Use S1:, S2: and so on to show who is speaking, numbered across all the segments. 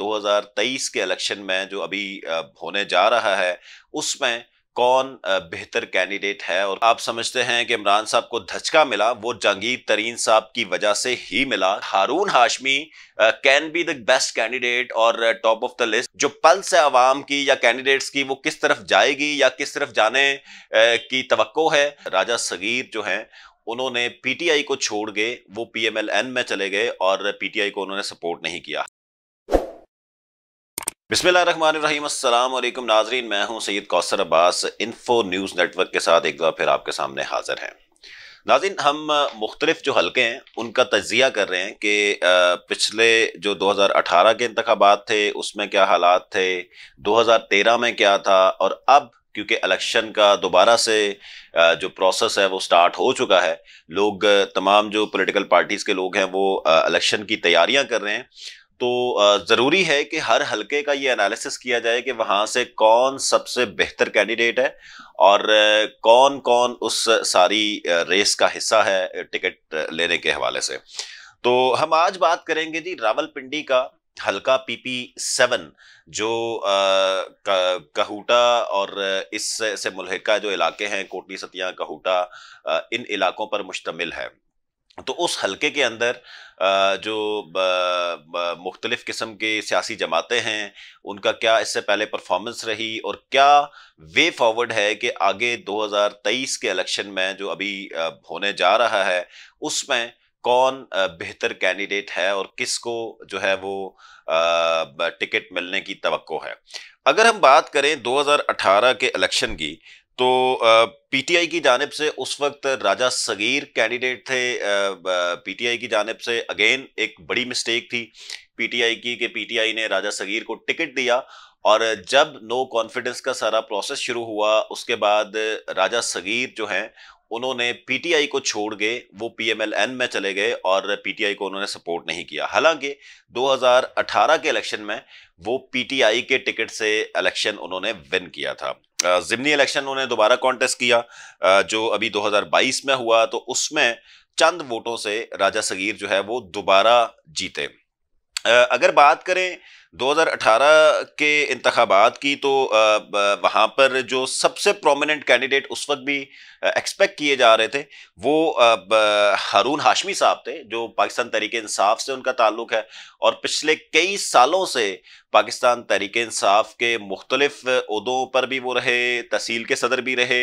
S1: 2023 के इलेक्शन में जो अभी होने जा रहा है उसमें कौन बेहतर कैंडिडेट है और आप समझते हैं कि इमरान साहब को धचका मिला वो जहांगीर तरीन साहब की वजह से ही मिला Haroon Hashmi can be the best candidate और टॉप ऑफ द लिस्ट जो पल्स है आवाम की या कैंडिडेट्स की वो किस तरफ जाएगी या किस तरफ जाने की तो है राजा सगीर जो है उन्होंने पीटीआई को छोड़ गए वो पीएमएलएन में चले गए और पीटीआई को उन्होंने सपोर्ट नहीं किया अस्सलाम वालेकुम नाजरीन मैं हूं Syed Kausar Abbas info news network के साथ एक बार फिर आपके सामने हाज़िर हैं नाजिन हम मुख्तलिफ जो हल्के हैं उनका तजिया कर रहे हैं कि पिछले जो 2018 के इंतबात थे उसमें क्या हालात थे 2013 में क्या था और अब क्योंकि इलेक्शन का दोबारा से जो प्रोसेस है वो स्टार्ट हो चुका है लोग तमाम जो पॉलिटिकल पार्टीज़ के लोग हैं वो इलेक्शन की तैयारियां कर रहे हैं तो ज़रूरी है कि हर हलके का ये एनालिसिस किया जाए कि वहां से कौन सबसे बेहतर कैंडिडेट है और कौन कौन उस सारी रेस का हिस्सा है टिकट लेने के हवाले से तो हम आज बात करेंगे जी रावलपिंडी का हल्का पीपी सेवन जो कहूटा और इससे से मुलहका जो इलाके हैं कोटली सतिया कहूटा इन इलाकों पर मुश्तमिल है तो उस हलके के अंदर जो मुख्तलिफ़ किस्म के सियासी जमातें हैं उनका क्या इससे पहले परफॉर्मेंस रही और क्या वे फॉरवर्ड है कि आगे 2023 के इलेक्शन में जो अभी होने जा रहा है उसमें कौन बेहतर कैंडिडेट है और किसको जो है वो टिकट मिलने की तो है अगर हम बात करें 2018 के इलेक्शन की तो पीटीआई की जानब से उस वक्त राजा सगीर कैंडिडेट थे पीटीआई की जानब से अगेन एक बड़ी मिस्टेक थी पीटीआई की कि पीटीआई ने राजा सगीर को टिकट दिया और जब नो कॉन्फिडेंस का सारा प्रोसेस शुरू हुआ उसके बाद राजा सगीर जो हैं उन्होंने पीटीआई को छोड़ गए वो पीएमएलएन में चले गए और पीटीआई को उन्होंने सपोर्ट नहीं किया हालांकि 2018 के इलेक्शन में वो पीटीआई के टिकट से इलेक्शन उन्होंने विन किया था ज़िमनी इलेक्शन उन्होंने दोबारा कॉन्टेस्ट किया जो अभी 2022 में हुआ तो उसमें चंद वोटों से राजा सगीर जो है वो दोबारा जीते अगर बात करें 2018 के इंतबात की तो वहाँ पर जो सबसे प्रोमिनेंट कैंडिडेट उस वक्त भी एक्सपेक्ट किए जा रहे थे वो हारून हाशमी साहब थे जो पाकिस्तान तरीके इंसाफ से उनका ताल्लुक है और पिछले कई सालों से पाकिस्तान तहरीक इंसाफ के मुख्तलिफ उदों पर भी वो रहे तहसील के सदर भी रहे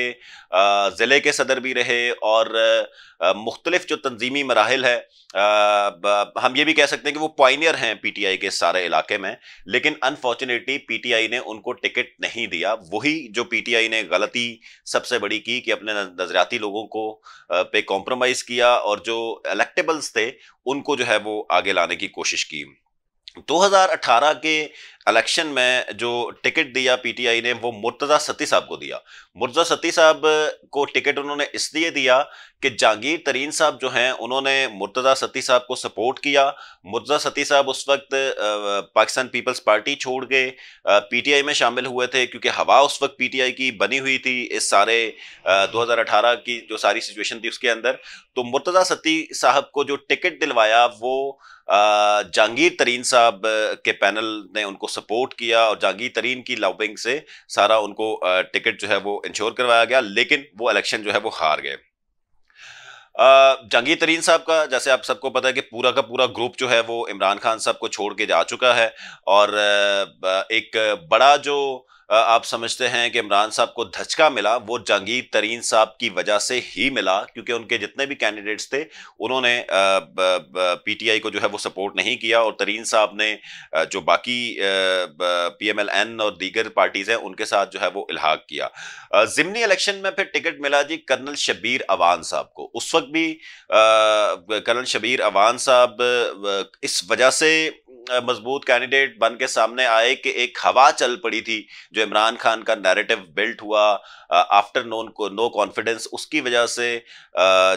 S1: ज़िले के सदर भी रहे और मुख्तलिफ जो तंजीमी मराहल है हम ये भी कह सकते हैं कि वो पॉइनियर हैं पी टी आई के सारे इलाके में लेकिन अनफॉर्चुनेटली पी टी आई ने उनको टिकट नहीं दिया वही जो पी टी आई ने गलती सबसे बड़ी की कि अपने नजरियाती लोगों को पे कॉम्प्रोमाइज़ किया और जो इलेक्टेबल्स थे उनको जो है वो आगे लाने की कोशिश की 2018 के इलेक्शन में जो टिकट दिया पीटीआई ने वो मुर्तज़ा सती साहब को दिया मुर्तज़ा सती साहब को टिकट उन्होंने इसलिए दिया कि जहांगीर तरीन साहब जो हैं उन्होंने मुर्तज़ा सती साहब को सपोर्ट किया मुर्तज़ा सती साहब उस वक्त पाकिस्तान पीपल्स पार्टी छोड़ गए पीटीआई में शामिल हुए थे क्योंकि हवा उस वक्त पीटीआई की बनी हुई थी इस सारे दो की जो सारी सिचुएशन थी उसके अंदर तो मुर्तज़ा सती साहब को जो टिकट दिलवाया वो जहांगीर तरीन साहब के पैनल ने उनको सपोर्ट किया और जागीर तरीन की लॉबिंग से सारा उनको टिकट जो है वो इंश्योर करवाया गया लेकिन वो इलेक्शन जो है वो हार गए जंगी तरीन साहब का जैसे आप सबको पता है कि पूरा का पूरा ग्रुप जो है वो इमरान खान साहब को छोड़ के जा चुका है और एक बड़ा जो आप समझते हैं कि इमरान साहब को धचका मिला वो जहांगीर तरीन साहब की वजह से ही मिला क्योंकि उनके जितने भी कैंडिडेट्स थे उन्होंने पीटीआई को जो है वो सपोर्ट नहीं किया और तरीन साहब ने जो बाकी पीएमएलएन और दीगर पार्टीज हैं उनके साथ जो है वो इलाहाक किया ज़िमनी इलेक्शन में फिर टिकट मिला जी कर्नल शबीर अवान साहब को उस वक्त भी कर्नल शबीर अवान साहब इस वजह से मजबूत कैंडिडेट बन के सामने आए कि एक हवा चल पड़ी थी जो इमरान खान का नैरेटिव बिल्ट हुआ आफ्टर नोन को नो कॉन्फिडेंस उसकी वजह से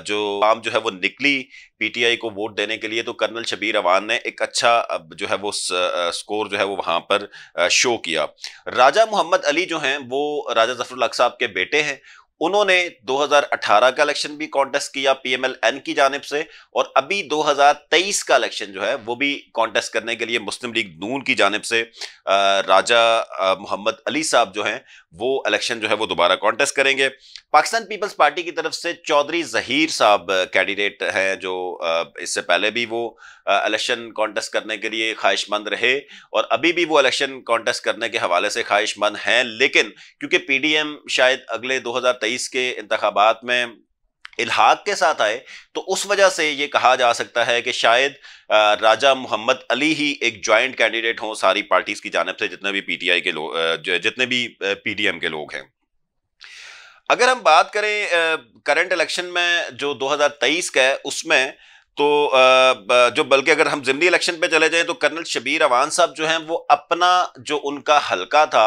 S1: जो आम जो है वो निकली पीटीआई को वोट देने के लिए तो कर्नल शबीर अवान ने एक अच्छा जो है वो स्कोर जो है वो वहां पर शो किया राजा मोहम्मद अली जो हैं वो राजा जफरुल साहब के बेटे हैं उन्होंने 2018 का इलेक्शन भी कॉन्टेस्ट किया पीएमएलएन की जानब से और अभी 2023 का इलेक्शन जो है वो भी कॉन्टेस्ट करने के लिए मुस्लिम लीग नून की जानब से राजा मोहम्मद अली साहब जो हैं वो इलेक्शन जो है वो दोबारा कॉन्टेस्ट करेंगे पाकिस्तान पीपल्स पार्टी की तरफ से चौधरी जहीर साहब कैंडिडेट हैं जो इससे पहले भी वो इलेक्शन कॉन्टेस्ट करने के लिए ख्वाहिशमंद रहे और अभी भी वो इलेक्शन कॉन्टेस्ट करने के हवाले से ख्वाहिशमंद हैं लेकिन क्योंकि पीडीएम शायद अगले 2023 2022 के इंतबात में इलाहाक के साथ आए तो उस वजह से ये कहा जा सकता है कि शायद राजा मोहम्मद अली ही एक जॉइंट कैंडिडेट हों सारी पार्टीज की जानब से जितने भी पीटीआई के लोग जितने भी पीडीएम के लोग हैं अगर हम बात करें करंट इलेक्शन में जो 2023 का है उसमें तो जो बल्कि अगर हम ज़िमनी इलेक्शन पे चले जाएं तो कर्नल शबीर अवान साहब जो हैं वो अपना जो उनका हलका था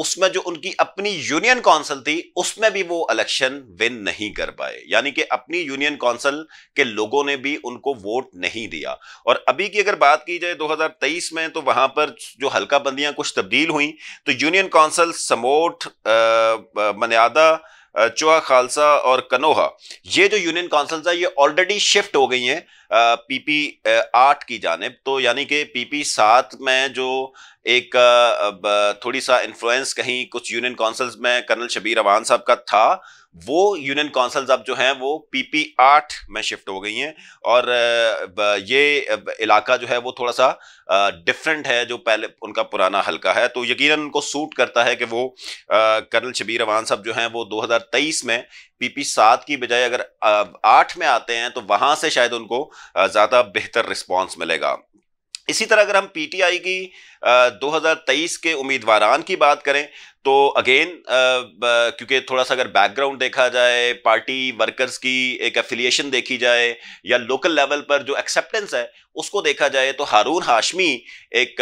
S1: उसमें जो उनकी अपनी यूनियन काउंसिल थी उसमें भी वो इलेक्शन विन नहीं कर पाए यानी कि अपनी यूनियन काउंसिल के लोगों ने भी उनको वोट नहीं दिया और अभी की अगर बात की जाए 2023 में तो वहां पर जो हल्का बंदियां कुछ तब्दील हुई तो यूनियन काउंसिल समोट मनियादा चुहा खालसा और कनोहा ये जो यूनियन काउंसिल्स है ये ऑलरेडी शिफ्ट हो गई हैं पीपी आठ की जानब तो यानी कि पीपी सात में जो एक थोड़ी सा इन्फ्लुएंस कहीं कुछ यूनियन काउंसिल्स में कर्नल शबीर अवान साहब का था वो यूनियन काउंसिल्स अब जो हैं वो पीपी आठ में शिफ्ट हो गई हैं और ये इलाका जो है वो थोड़ा सा डिफरेंट है जो पहले उनका पुराना हल्का है तो यकीनन उनको सूट करता है कि वो कर्नल शबीर अवान साहब जो हैं वो 2023 में पीपी सात की बजाय अगर आठ में आते हैं तो वहां से शायद उनको ज़्यादा बेहतर रिस्पॉन्स मिलेगा इसी तरह अगर हम पीटीआई की आ, 2023 के उम्मीदवारान की बात करें तो अगेन uh, uh, क्योंकि थोड़ा सा अगर बैकग्राउंड देखा जाए पार्टी वर्कर्स की एक एफिलिएशन देखी जाए या लोकल लेवल पर जो एक्सेप्टेंस है उसको देखा जाए तो हारून हाशमी एक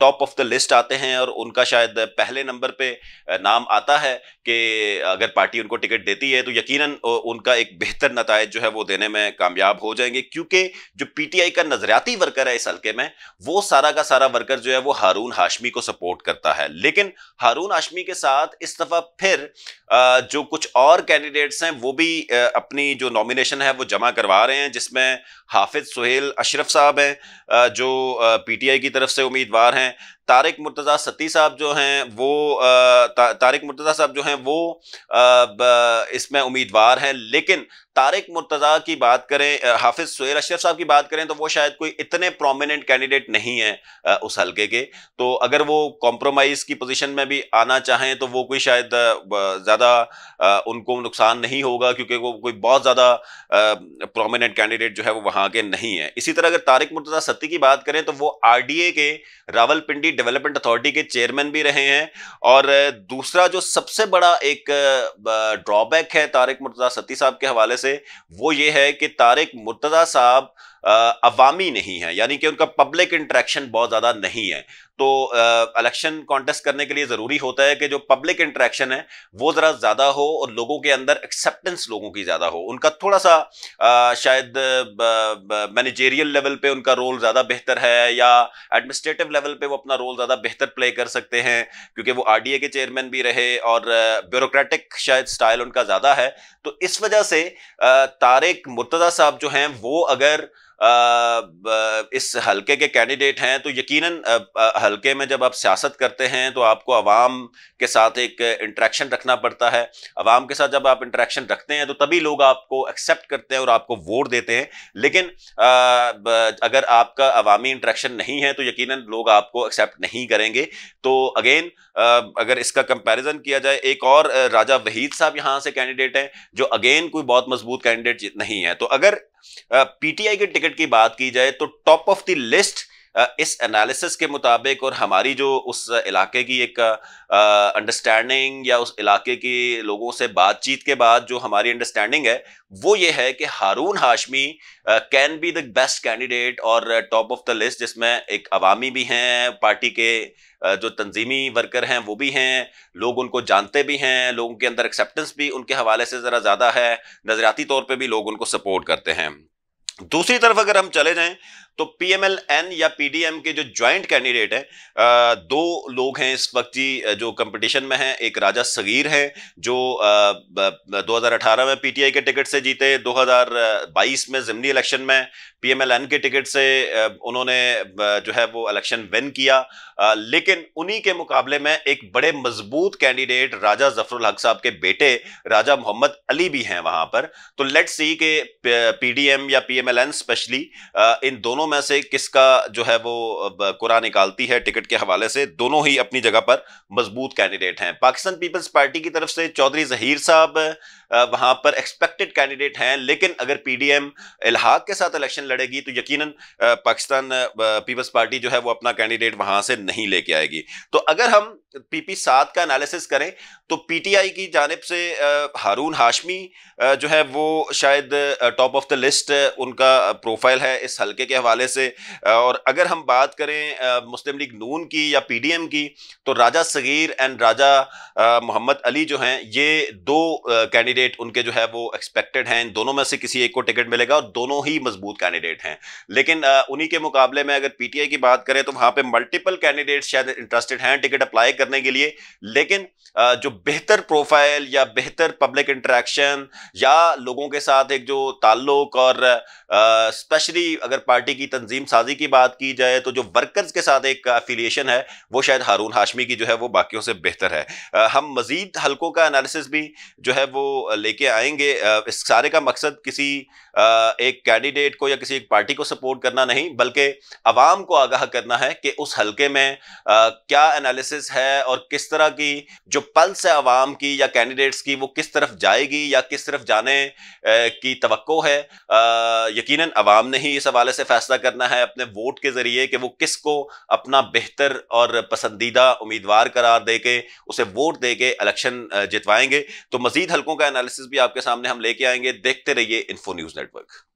S1: टॉप ऑफ द लिस्ट आते हैं और उनका शायद पहले नंबर पे uh, नाम आता है कि अगर पार्टी उनको टिकट देती है तो यकीनन उनका एक बेहतर नतज जो है वो देने में कामयाब हो जाएंगे क्योंकि जो पीटीआई का नजरियाती वर्कर है इस हल्के में वो सारा का सारा वर्कर जो है वो हारून हाशमी को सपोर्ट करता है लेकिन हारून हाशमी हाशमी के साथ इस दफा फिर जो कुछ और कैंडिडेट्स हैं वो भी अपनी जो नॉमिनेशन है वो जमा करवा रहे हैं जिसमें हाफिज सुहेल अशरफ साहब हैं जो पीटीआई की तरफ से उम्मीदवार हैं तारिक मुर्तज़ा सती साहब जो हैं वो ता, तारिक मुर्तज़ा साहब जो हैं वो इसमें उम्मीदवार हैं लेकिन तारिक मुर्तज़ा की बात करें हाफिज सुहेल अशरफ साहब की बात करें तो वो शायद कोई इतने प्रोमिनेंट कैंडिडेट नहीं है उस हलके के तो अगर वो कॉम्प्रोमाइज़ की पोजीशन में भी आना चाहें तो वो कोई शायद ज़्यादा उनको नुकसान नहीं होगा क्योंकि वो कोई बहुत ज़्यादा प्रोमिनेंट कैंडिडेट जो है वो वहाँ के नहीं है इसी तरह अगर तारिक मुर्तज़ा सत्ती की बात करें तो वो आर के रावलपिंडी डेवलपमेंट अथॉरिटी के चेयरमैन भी रहे हैं और दूसरा जो सबसे बड़ा एक ड्रॉबैक है तारिक मुर्तजा सती साहब के हवाले से वो ये है कि तारिक मुर्तजा साहब अवामी नहीं है यानी कि उनका पब्लिक इंट्रैक्शन बहुत ज़्यादा नहीं है तो इलेक्शन कॉन्टेस्ट करने के लिए ज़रूरी होता है कि जो पब्लिक इंट्रैक्शन है वो ज़रा ज़्यादा हो और लोगों के अंदर एक्सेप्टेंस लोगों की ज़्यादा हो उनका थोड़ा सा आ, शायद मैनेजेरियल लेवल पे उनका रोल ज़्यादा बेहतर है या एडमिनिस्ट्रेटिव लेवल पे वो अपना रोल ज़्यादा बेहतर प्ले कर सकते हैं क्योंकि वो आर के चेयरमैन भी रहे और ब्यूरोक्रेटिक शायद स्टाइल उनका ज़्यादा है तो इस वजह से तारिक मुर्तदा साहब जो हैं वो अगर इस हलके के कैंडिडेट हैं तो यकीनन हलके में जब आप सियासत करते हैं तो आपको आवाम के साथ एक इंट्रैक्शन रखना पड़ता है आवाम के साथ जब आप इंट्रैक्शन रखते हैं तो तभी लोग आपको एक्सेप्ट करते हैं और आपको वोट देते हैं लेकिन अगर आपका अवामी इंट्रैक्शन नहीं है तो यकीन लोग आपको एक्सेप्ट नहीं करेंगे तो अगेन अगर इसका कंपेरिजन किया जाए एक और राजा वहीद साहब यहाँ से कैंडिडेट हैं जो अगेन कोई बहुत मजबूत कैंडिडेट नहीं है तो अगर पीटीआई के टिकट की बात की जाए तो टॉप ऑफ द लिस्ट इस एनालिसिस के मुताबिक और हमारी जो उस इलाके की एक अंडरस्टैंडिंग या उस इलाके के लोगों से बातचीत के बाद जो हमारी अंडरस्टैंडिंग है वो ये है कि Haroon Hashmi can be the best candidate और टॉप ऑफ द लिस्ट जिसमें एक अवामी भी हैं पार्टी के जो तंजीमी वर्कर हैं वो भी हैं लोग उनको जानते भी हैं लोगों के अंदर एक्सेप्टेंस भी उनके हवाले से ज़रा ज़्यादा है नज़रियाती तौर पर भी लोग उनको सपोर्ट करते हैं दूसरी तरफ अगर हम चले जाएं तो पीएमएलएन या पीडीएम के जो ज्वाइंट कैंडिडेट हैं दो लोग हैं इस वक्त जी जो कंपटीशन में हैं एक राजा सगीर हैं जो 2018 में पीटीआई के टिकट से जीते 2022 में जिमनी इलेक्शन में पीएमएलएन के टिकट से उन्होंने जो है वो इलेक्शन विन किया लेकिन उन्हीं के मुकाबले में एक बड़े मजबूत कैंडिडेट राजा जफरुल हक साहब के बेटे राजा मोहम्मद अली भी हैं वहां पर तो लेट्स सी के पी या पी एमएलएन स्पेशली uh, इन दोनों में से किसका जो है वो कुरा निकालती है टिकट के हवाले से दोनों ही अपनी जगह पर मजबूत कैंडिडेट हैं पाकिस्तान पीपल्स पार्टी की तरफ से चौधरी जहीर साहब uh, वहां पर एक्सपेक्टेड कैंडिडेट हैं लेकिन अगर पीडीएम इलाहाक के साथ इलेक्शन लड़ेगी तो यकीनन uh, पाकिस्तान पीपल्स पार्टी जो है वो अपना कैंडिडेट वहां से नहीं लेके आएगी तो अगर हम पीपी सात का एनालिसिस करें तो पीटीआई की जानब से हारून हाशमी जो है वो शायद टॉप ऑफ द लिस्ट उनका प्रोफाइल है इस हलके के हवाले से और अगर हम बात करें मुस्लिम लीग नून की या पीडीएम की तो राजा सगीर एंड राजा मोहम्मद अली जो हैं ये दो कैंडिडेट उनके जो है वो एक्सपेक्टेड हैं दोनों में से किसी एक को टिकट मिलेगा और दोनों ही मजबूत कैंडिडेट हैं लेकिन उन्हीं के मुकाबले में अगर पी की बात करें तो वहाँ पर मल्टीपल कैंडिडेट शायद इंटरेस्टेड हैं टिकट अप्लाई करने के लिए लेकिन जो बेहतर प्रोफाइल या बेहतर पब्लिक इंटरेक्शन या लोगों के साथ एक जो ताल्लुक और स्पेशली अगर पार्टी की तंजीम साजी की बात की जाए तो जो वर्कर्स के साथ एक अफिलिएशन है वो शायद हारून हाशमी की जो है वो बाकियों से बेहतर है आ, हम मज़ीद हल्कों का एनालिसिस भी जो है वो लेके आएंगे आ, इस सारे का मकसद किसी आ, एक कैंडिडेट को या किसी एक पार्टी को सपोर्ट करना नहीं बल्कि आवाम को आगाह करना है कि उस हल्के में क्या एनालिसिस है और किस तरह की जो पल्स है अवाम की या कैंडिडेट्स की वो किस तरफ जाएगी या किस तरफ जाने की तो है यकीन अवाम ने ही इस हवाले से फैसला करना है अपने वोट के जरिए कि वो किसको अपना बेहतर और पसंदीदा उम्मीदवार करार दे के उसे वोट दे के इलेक्शन जितवाएंगे तो मजीद हल्कों का एनालिसिस भी आपके सामने हम लेके आएंगे देखते रहिए इन्फो न्यूज़ नेटवर्क